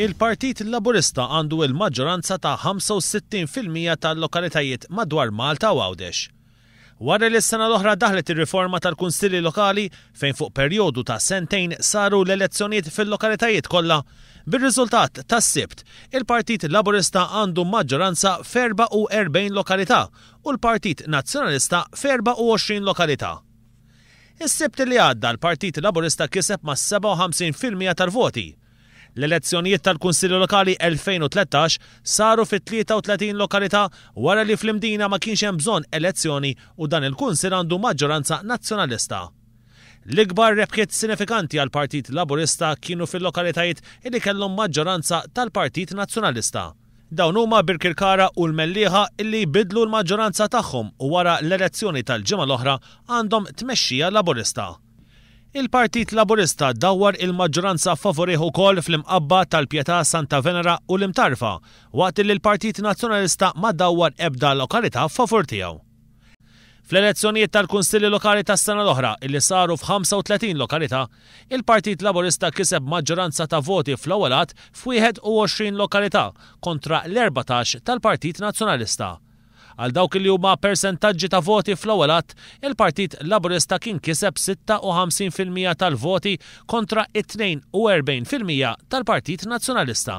Il-Partit Laburista għandu il-maġġoranza ta' 65% tal-lokalitajiet madwar Malta u Għawdex. Wara li s-sena l-oħra daħlet ir-riforma tal-Kunsilli Lokali fejn fuq perjodu ta' sentejn saru l-elezzjonijiet fil-lokalitajiet kollha, bir-riżultat tas-sibt il-Partit Laburista għandu maġġoranza f'44 lokalità u l-Partit Nazzjonalista 20 lokalità. Is-sibt li għadda l-Partit Laburista kiseb ma' 57% tal-voti L-elezzjonijiet tal-Kunsilli Lokali 2013 saru fit 33 lokalità wara li fl-imdina ma kienx hemm bżonn elezzjoni u dan il-Kunsill għandu maġġoranza nazzjonalista. L-ikbar rebħiet sinifikanti għal Partit Laburista kienu fil-lokalitajiet li kellhom maġġoranza tal-Partit Nazzjonalista. Dawn huma Birkirkara u l-Melliħa illi bidlu l-maġġoranza tagħhom u wara l-elezzjoni tal-ġimgħa l-oħra għandhom tmexxija Laburista. Il-Partit Laburista dawwar il-maġġoranza favoriħu kol fl-imqabba tal-Pjetà Santa Venera u l-Imtarfa, waqt li l-Partit Nazzjonalista ma dawwar ebda lokalità favur tiegħu. Fl-elezzjonijiet tal-Kunsilli Lokali tas-sena l-oħra, illi saru f-35 lokalità, il-Partit Laburista kiseb maġġoranza ta' voti fl-ewwelat f'21 lokalità kontra l-14 tal-Partit Nazzjonalista. Għal dawk li huma persentaġġi ta' voti fl ewwelat il-Partit Laburista kien kiseb 56% tal-voti kontra 42% tal-Partit Nazzjonalista.